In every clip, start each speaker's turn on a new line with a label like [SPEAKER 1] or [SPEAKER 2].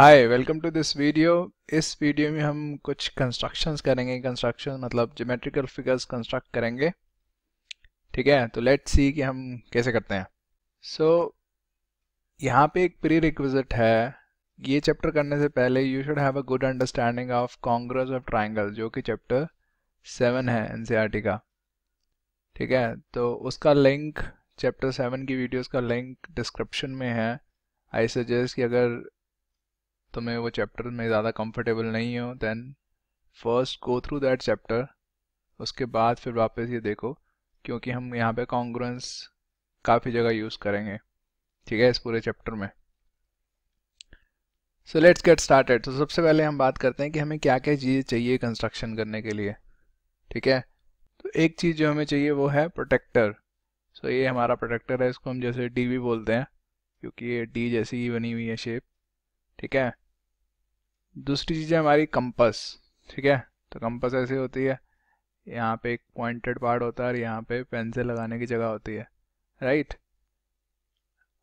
[SPEAKER 1] Hi welcome to this video इस video में हम कुछ कंस्ट्रक्शंस करेंगे कंस्ट्रक्शन मतलब जोमेट्रिकल फिगर्स कंस्ट्रक्ट करेंगे ठीक है तो लेट सी कि हम कैसे करते हैं सो so, यहाँ पे एक प्री रिक्विजिट है ये चैप्टर करने से पहले you should have a good understanding of congruence of triangle जो कि चैप्टर सेवन है एन e का ठीक है तो उसका लिंक चैप्टर सेवन की वीडियोज़ का लिंक डिस्क्रिप्शन में है आई सजेस्ट कि अगर तुम्हें तो वो चैप्टर में ज़्यादा कंफर्टेबल नहीं हो then first go through that chapter उसके बाद फिर वापस ये देखो क्योंकि हम यहाँ पे कॉन्ग्रेंस काफ़ी जगह यूज़ करेंगे ठीक है इस पूरे चैप्टर में सो लेट्स गेट स्टार्टेड तो सबसे पहले हम बात करते हैं कि हमें क्या क्या चीज़ें चाहिए कंस्ट्रक्शन करने के लिए ठीक है तो एक चीज़ जो हमें चाहिए वो है प्रोटेक्टर सो so, ये हमारा प्रोटेक्टर है इसको हम जैसे डी बोलते हैं क्योंकि ये डी जैसी ही बनी हुई है शेप ठीक है दूसरी चीज़ है हमारी कंपस ठीक है तो कंपस ऐसी होती है यहाँ पे एक पॉइंटेड पार्ट होता है और यहाँ पे पेंसिल लगाने की जगह होती है राइट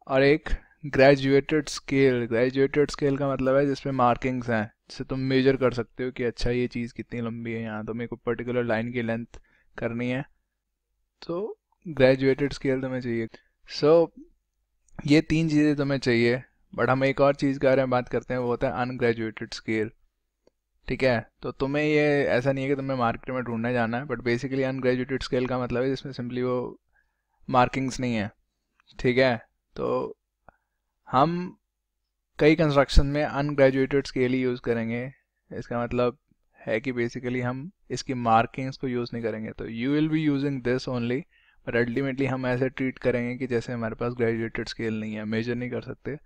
[SPEAKER 1] और एक ग्रेजुएटेड स्केल ग्रेजुएटेड स्केल का मतलब है जिसमें मार्किंग्स हैं जिससे तुम मेजर कर सकते हो कि अच्छा ये चीज़ कितनी लंबी है यहाँ तो मेरे को पर्टिकुलर लाइन की लेंथ करनी है तो ग्रेजुएटेड स्केल तुम्हें चाहिए सो so, ये तीन चीज़ें तुम्हें चाहिए बट हम एक और चीज़ के बारे में बात करते हैं वो होता है अनग्रेजुएटेड स्केल ठीक है तो तुम्हें ये ऐसा नहीं है कि तुम्हें मार्केट में ढूंढने जाना है बट बेसिकली अनग्रेजुएटेड स्केल का मतलब है जिसमें सिंपली वो मार्किंग्स नहीं है ठीक है तो हम कई कंस्ट्रक्शन में अनग्रेजुएटेड स्केल ही यूज़ करेंगे इसका मतलब है कि बेसिकली हम इसकी मार्किंग्स को यूज़ नहीं करेंगे तो you will be using this only but ultimately हम ऐसे ट्रीट करेंगे कि जैसे हमारे पास ग्रेजुएटेड स्केल नहीं है मेजर नहीं कर सकते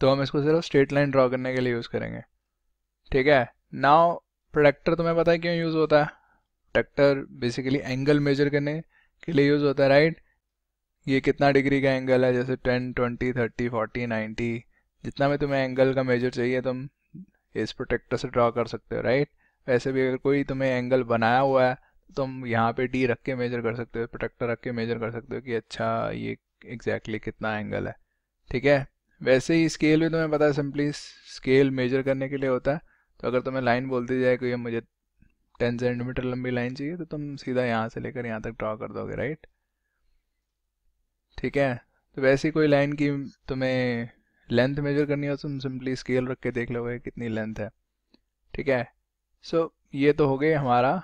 [SPEAKER 1] तो हम इसको सिर्फ स्ट्रेट लाइन ड्रॉ करने के लिए यूज़ करेंगे ठीक है नाव प्रोडक्टर तुम्हें पता है क्यों यूज़ होता है प्रोडक्टर बेसिकली एंगल मेजर करने के लिए यूज़ होता है राइट ये कितना डिग्री का एंगल है जैसे ten twenty thirty forty ninety जितना भी तुम्हें एंगल का मेजर चाहिए तुम इस प्रोटेक्टर से ड्रॉ कर सकते हो राइट वैसे भी अगर कोई तुम्हें एंगल बनाया हुआ है तो तुम यहाँ पे डी रख के मेजर कर सकते हो प्रोटेक्टर रख के मेजर कर सकते हो कि अच्छा ये एग्जैक्टली exactly कितना एंगल है ठीक है वैसे ही स्केल भी तुम्हें पता है सिंपली स्केल मेजर करने के लिए होता है तो अगर तुम्हें लाइन बोल दी जाए कि मुझे टेन सेंटीमीटर लंबी लाइन चाहिए तो तुम सीधा यहाँ से लेकर यहाँ तक ड्रॉ कर दोगे राइट ठीक है तो वैसे ही कोई लाइन की तुम्हें लेंथ मेजर करनी हो तुम सिंपली स्केल रख के देख लोगे कितनी लेंथ है ठीक है सो so, ये तो हो गए हमारा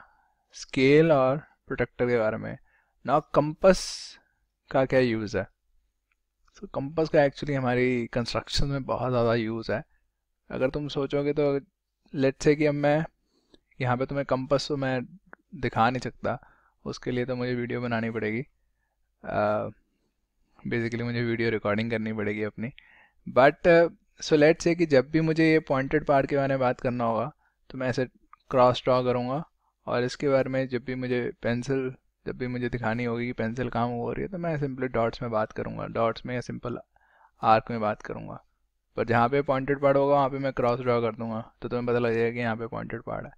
[SPEAKER 1] स्केल और प्रोटेक्टर के बारे में ना कंपस का क्या यूज़ है सो so, कंपास का एक्चुअली हमारी कंस्ट्रक्शन में बहुत ज़्यादा यूज़ है अगर तुम सोचोगे तो लेट से कि अब मैं यहाँ पे तुम्हें कंपास तो मैं दिखा नहीं सकता उसके लिए तो मुझे वीडियो बनानी पड़ेगी बेसिकली uh, मुझे वीडियो रिकॉर्डिंग करनी पड़ेगी अपनी बट सो लेट से कि जब भी मुझे ये पॉइंटेड पार्ट के बारे में बात करना होगा तो मैं ऐसे क्रॉस ड्रॉ करूँगा और इसके बारे में जब भी मुझे पेंसिल जब भी मुझे दिखानी होगी कि पेंसिल काम हो रही है तो मैं सिंपली डॉट्स में बात करूँगा डॉट्स में या सिंपल आर्क में बात करूँगा पर जहाँ पे पॉइंटेड पार्ट होगा वहाँ पे मैं क्रॉस ड्रॉ कर दूंगा तो तुम्हें पता लग जाएगा कि यहाँ पे पॉइंटेड पार्ट है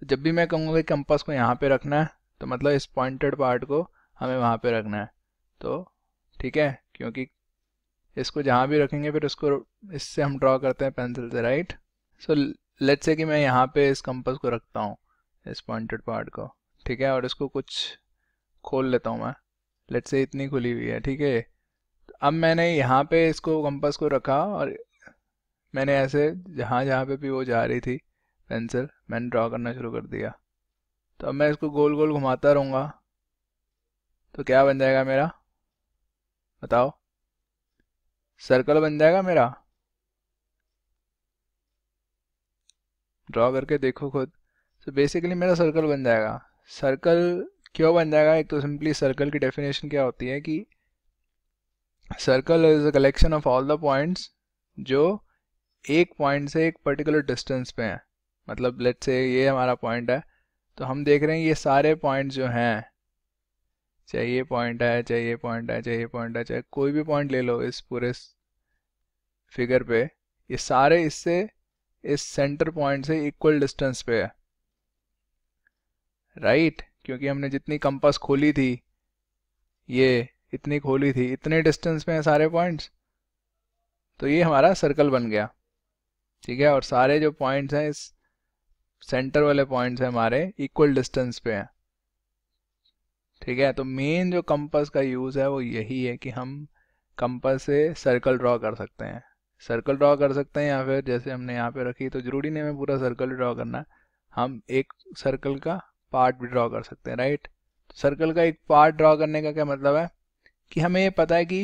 [SPEAKER 1] तो जब भी मैं कहूँगा कि कंपस को यहाँ पे रखना है तो मतलब इस पॉइंटेड पार्ट को हमें वहाँ पे रखना है तो ठीक है क्योंकि इसको जहाँ भी रखेंगे फिर उसको इससे हम ड्रॉ करते हैं पेंसिल से राइट सो लेट्स से कि मैं यहाँ पे इस कंपस को रखता हूँ इस पॉइंटेड पार्ट को ठीक है और इसको कुछ खोल लेता हूँ मैं लेट से इतनी खुली हुई है ठीक है अब मैंने यहाँ पे इसको कंपास को रखा और मैंने ऐसे जहाँ जहाँ पे भी वो जा रही थी पेंसिल मैंने ड्रा करना शुरू कर दिया तो अब मैं इसको गोल गोल घुमाता रहूँगा तो क्या बन जाएगा मेरा बताओ सर्कल बन जाएगा मेरा ड्रॉ करके देखो खुद तो बेसिकली मेरा सर्कल बन जाएगा सर्कल क्यों बन जाएगा एक तो सिंपली सर्कल की डेफिनेशन क्या होती है कि circle is a collection of all the points जो एक पॉइंट से एक पर्टिकुलर डिस्टेंस पे हैं मतलब लेट से ये हमारा पॉइंट है तो हम देख रहे हैं ये सारे पॉइंट जो हैं चाहे ये पॉइंट है चाहे ये पॉइंट है चाहे ये पॉइंट है चाहे कोई भी पॉइंट ले लो इस पूरे फिगर पे ये सारे इससे इस सेंटर पॉइंट से इक्वल डिस्टेंस पे है राइट right? क्योंकि हमने जितनी कंपास खोली थी ये इतनी खोली थी इतने डिस्टेंस में है सारे पॉइंट्स तो ये हमारा सर्कल बन गया ठीक है और सारे जो पॉइंट्स हैं इस सेंटर वाले पॉइंट्स हैं हमारे इक्वल डिस्टेंस पे हैं ठीक है तो मेन जो कंपास का यूज़ है वो यही है कि हम कंपास से सर्कल ड्रॉ कर सकते हैं सर्कल ड्रॉ कर सकते हैं या फिर जैसे हमने यहाँ पे रखी तो ज़रूरी नहीं हमें पूरा सर्कल ड्रॉ करना हम एक सर्कल का पार्ट भी ड्रॉ कर सकते हैं राइट सर्कल का एक पार्ट ड्रॉ करने का क्या मतलब है कि हमें ये पता है कि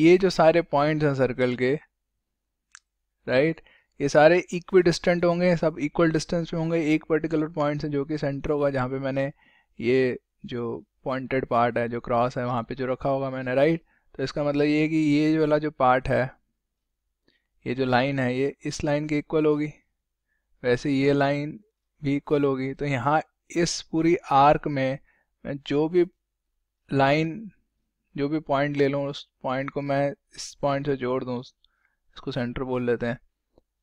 [SPEAKER 1] ये जो सारे पॉइंट्स हैं सर्कल के राइट ये सारे इक्वी डिस्टेंट होंगे सब इक्वल डिस्टेंस पे होंगे एक पर्टिकुलर पॉइंट से जो कि सेंटर होगा जहाँ पे मैंने ये जो पॉइंटेड पार्ट है जो क्रॉस है वहाँ पे जो रखा होगा मैंने राइट तो इसका मतलब ये कि ये वाला जो पार्ट है ये जो लाइन है ये इस लाइन के इक्वल होगी वैसे ये लाइन भी इक्वल होगी तो यहाँ इस पूरी आर्क में मैं जो भी लाइन जो भी पॉइंट ले लूँ उस पॉइंट को मैं इस पॉइंट से जोड़ दूँ इसको सेंटर बोल लेते हैं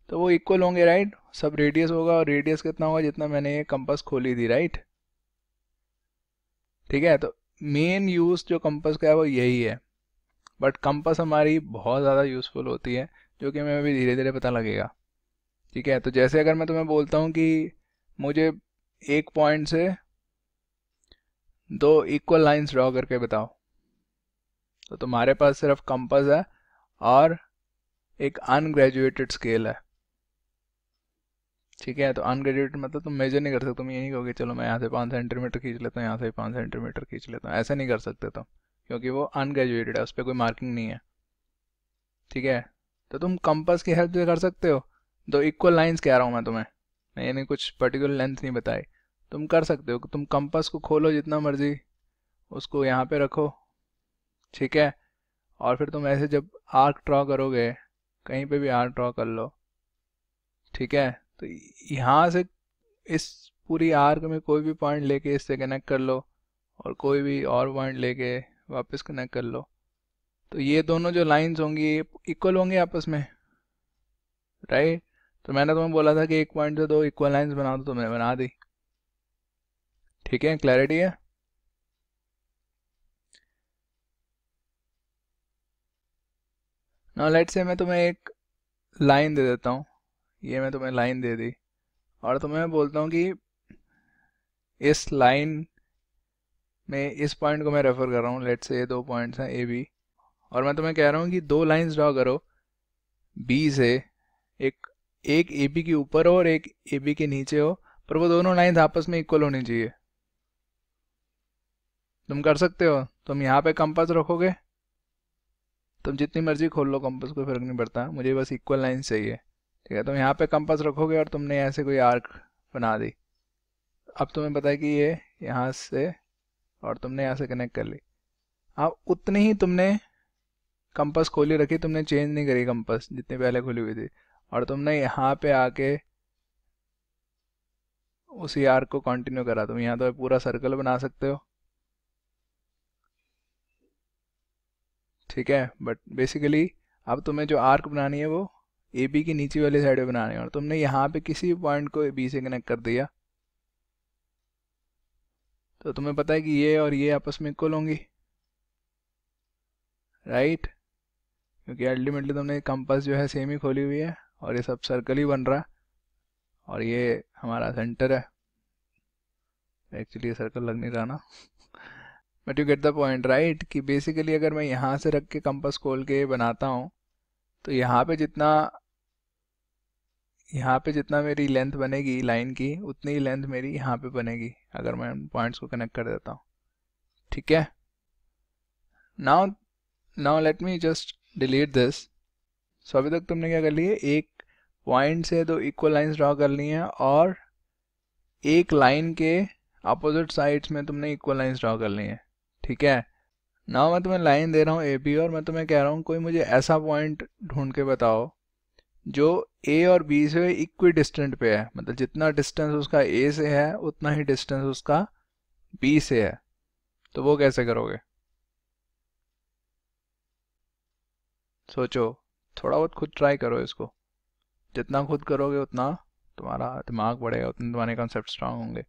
[SPEAKER 1] तो वो इक्वल होंगे राइट सब रेडियस होगा और रेडियस कितना होगा जितना मैंने ये कंपास खोली थी राइट ठीक है तो मेन यूज़ जो कंपास का है वो यही है बट कंपास हमारी बहुत ज़्यादा यूज़फुल होती है जो कि हमें अभी धीरे धीरे पता लगेगा ठीक है तो जैसे अगर मैं तुम्हें बोलता हूँ कि मुझे एक पॉइंट से दो इक्वल लाइंस ड्रॉ करके बताओ तो तुम्हारे पास सिर्फ कंपास है और एक अनग्रेजुएटेड स्केल है ठीक है तो अनग्रेजुएटेड मतलब तुम मेजर नहीं कर सकते तुम ये नहीं कहोगे चलो मैं यहाँ से पाँच सेंटीमीटर खींच लेता हूँ यहाँ से पाँच सेंटीमीटर खींच लेता हूँ ऐसा नहीं कर सकते तुम क्योंकि वो अनग्रेजुएटेड है उस पर कोई मार्किंग नहीं है ठीक है तो तुम कंपास की हेल्प से कर सकते हो दो इक्वल लाइंस कह रहा हूँ मैं तुम्हें मैंने कुछ पर्टिकुलर लेंथ नहीं बताई तुम कर सकते हो तुम कंपास को खोलो जितना मर्जी उसको यहाँ पे रखो ठीक है और फिर तुम ऐसे जब आर्क ड्रॉ करोगे कहीं पे भी आर्क ड्रॉ कर लो ठीक है तो यहाँ से इस पूरी आर्क में कोई भी पॉइंट लेके इससे कनेक्ट कर लो और कोई भी और पॉइंट लेके वापस कनेक्ट कर लो तो ये दोनों जो लाइंस होंगी इक्वल होंगे आपस में राइट तो मैंने तुम्हें बोला था कि एक पॉइंट से दो इक्वल लाइन्स बना दो तुमने बना दी ठीक है क्लैरिटी है नाउ लेट से मैं तुम्हें एक लाइन दे देता हूँ ये मैं तुम्हें लाइन दे दी और तुम्हें बोलता हूँ कि इस लाइन में इस पॉइंट को मैं रेफर कर रहा हूँ लेट से ये दो पॉइंट्स हैं ए बी और मैं तुम्हें कह रहा हूँ कि दो लाइंस ड्रॉ करो बी से एक एक ए बी के ऊपर हो और एक ए बी के नीचे हो पर वो दोनों लाइन आपस में इक्वल होनी चाहिए तुम कर सकते हो तुम यहाँ पे कंपास रखोगे तुम जितनी मर्जी खोल लो कंपास कोई फर्क नहीं पड़ता मुझे बस इक्वल लाइन चाहिए ठीक है तुम यहाँ पे कंपास रखोगे और तुमने ऐसे कोई आर्क बना दी अब तुम्हें पता है कि ये यहाँ से और तुमने यहाँ से कनेक्ट कर ली अब उतनी ही तुमने कंपास खोली रखी तुमने चेंज नहीं करी कंपास जितनी पहले खुली हुई थी और तुमने यहाँ पे आके उसी आर्क को कंटिन्यू करा तुम यहाँ तो पूरा सर्कल बना सकते हो ठीक है बट बेसिकली अब तुम्हें जो आर्क बनानी है वो ए बी के नीचे वाली साइड पे बनानी है और तुमने यहाँ पे किसी भी पॉइंट को ए बी से कनेक्ट कर दिया तो तुम्हें पता है कि ये और ये आपस में इक्वल होंगी राइट क्योंकि अल्टीमेटली तुमने कंपास जो है सेम ही खोली हुई है और ये सब सर्कल ही बन रहा है और ये हमारा सेंटर है एक्चुअली ये सर्कल लग नहीं रहा ना but you get the point right कि बेसिकली अगर मैं यहाँ से रख के कंपस खोल के बनाता हूँ तो यहाँ पे जितना यहाँ पे जितना मेरी लेंथ बनेगी लाइन की उतनी ही लेंथ मेरी यहाँ पे बनेगी अगर मैं उन पॉइंट्स को कनेक्ट कर देता हूँ ठीक है now now let me just delete this so अभी तक तुमने क्या कर लिया एक पॉइंट से दो इक्वल लाइंस ड्रॉ कर ली हैं और एक लाइन के अपोजिट साइड्स में तुमने इक्वल लाइंस ड्रॉ कर ली हैं ठीक है ना मैं तुम्हें लाइन दे रहा हूँ ए बी और मैं तुम्हें कह रहा हूँ कोई मुझे ऐसा पॉइंट ढूंढ के बताओ जो ए और बी से इक्वी डिस्टेंट पे है मतलब जितना डिस्टेंस उसका ए से है उतना ही डिस्टेंस उसका बी से है तो वो कैसे करोगे सोचो थोड़ा बहुत खुद ट्राई करो इसको जितना खुद करोगे उतना तुम्हारा दिमाग बढ़ेगा उतने तुम्हारे कॉन्सेप्ट स्ट्रांग होंगे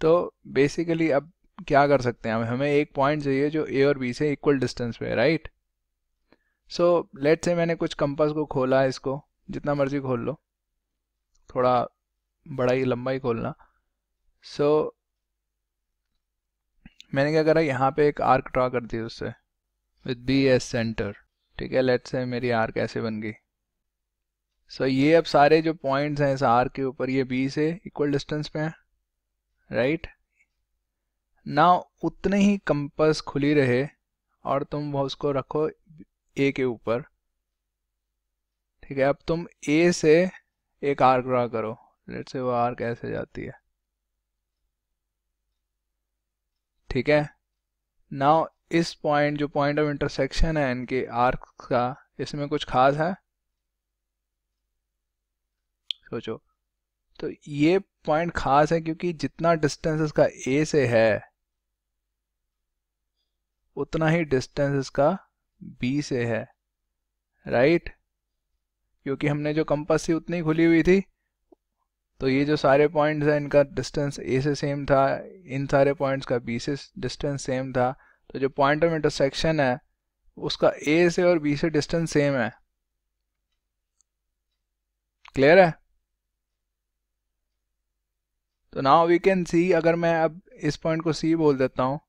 [SPEAKER 1] तो बेसिकली अब क्या कर सकते हैं हमें एक पॉइंट चाहिए जो ए और बी से इक्वल डिस्टेंस पे है राइट सो लेट से मैंने कुछ कंपास को खोला है इसको जितना मर्जी खोल लो थोड़ा बड़ा ही लंबा ही खोलना सो so, मैंने क्या करा यहाँ पे एक आर्क ड्रा कर दिया उससे विद बी एस सेंटर ठीक है लेट से मेरी आर कैसे बन गई सो so, ये अब सारे जो पॉइंट्स हैं इस आर के ऊपर ये बी से इक्वल डिस्टेंस पे हैं राइट ना उतने ही कंपस खुली रहे और तुम वह उसको रखो ए के ऊपर ठीक है अब तुम ए से एक आर ड्रा करो लेट से वो आर कैसे जाती है ठीक है नाउ इस पॉइंट जो पॉइंट ऑफ इंटरसेक्शन है इनके आर्क का इसमें कुछ खास है सोचो तो ये पॉइंट खास है क्योंकि जितना डिस्टेंस इसका ए से है उतना ही डिस्टेंस इसका बी से है राइट क्योंकि हमने जो कंपास थी उतनी खुली हुई थी तो ये जो सारे पॉइंट्स हैं इनका डिस्टेंस ए से सेम था इन सारे पॉइंट्स का बी से डिस्टेंस सेम था तो जो पॉइंट ऑफ इंटरसेक्शन है उसका ए से और बी से डिस्टेंस सेम है क्लियर है तो नाउ वी कैन सी अगर मैं अब इस पॉइंट को सी बोल देता हूँ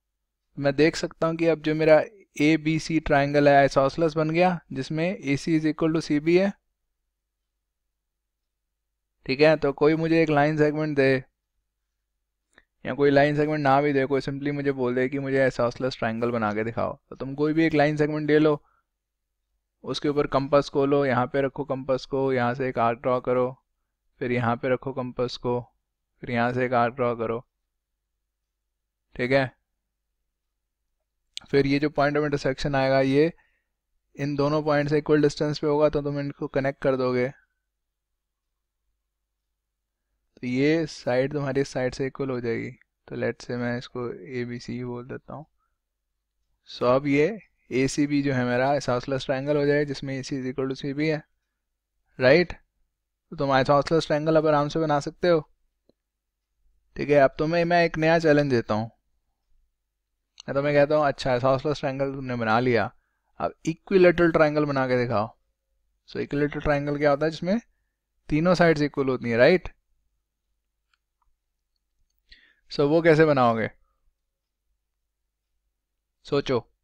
[SPEAKER 1] मैं देख सकता हूँ कि अब जो मेरा ए बी सी ट्राइंगल है आइसोसलस बन गया जिसमें A C is equal to C B है ठीक है तो कोई मुझे एक लाइन सेगमेंट दे या कोई लाइन सेगमेंट ना भी दे कोई सिंपली मुझे बोल दे कि मुझे एसॉसलेस ट्राइंगल बना के दिखाओ तो तुम कोई भी एक लाइन सेगमेंट ले लो उसके ऊपर कंपस को लो यहाँ पे रखो कंपस को यहाँ से एक आर्क ड्रॉ करो फिर यहाँ पे रखो कंपस को फिर यहाँ से एक आर्क ड्रॉ करो ठीक है फिर ये जो पॉइंट ऑफ इंटरसेक्शन आएगा ये इन दोनों पॉइंट से इक्वल डिस्टेंस पे होगा तो तुम इनको कनेक्ट कर दोगे तो ये साइड तुम्हारी साइड से इक्वल हो जाएगी तो लेट से मैं इसको ए बी सी बोल देता हूँ सो अब ये ए सी बी जो है मेरा इसाउसलेस ट्राइंगल हो जाएगा जिसमें A C is equal to C B है राइट right? तो तुम आइसाउसलेस ट्राइंगल अब आराम से बना सकते हो ठीक है अब तुम्हें मैं एक नया चैलेंज देता हूँ मैं तुम्हें कहता हूँ अच्छा इसाउसलेस ट्राइंगल तुमने बना लिया अब इक्विलेटरल ट्राइंगल बना के दिखाओ सो so, इक्विलेटरल ट्राइंगल क्या होता है जिसमें तीनों साइड्स इक्वल होती हैं राइट right? सो so, वो कैसे बनाओगे सोचो